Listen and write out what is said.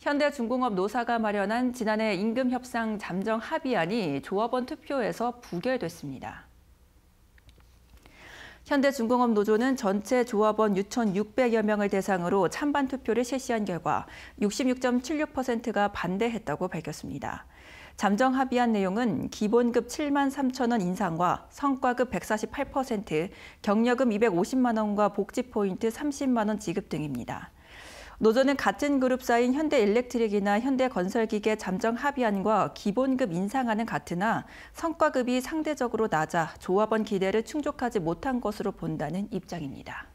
현대중공업 노사가 마련한 지난해 임금 협상 잠정 합의안이 조합원 투표에서 부결됐습니다. 현대중공업 노조는 전체 조합원 6,600여 명을 대상으로 찬반 투표를 실시한 결과 66.76%가 반대했다고 밝혔습니다. 잠정 합의한 내용은 기본급 7만 3천 원 인상과 성과급 148%, 경력금 250만 원과 복지 포인트 30만 원 지급 등입니다. 노조는 같은 그룹사인 현대일렉트릭이나 현대건설기계 잠정 합의안과 기본급 인상안은 같으나 성과급이 상대적으로 낮아 조합원 기대를 충족하지 못한 것으로 본다는 입장입니다.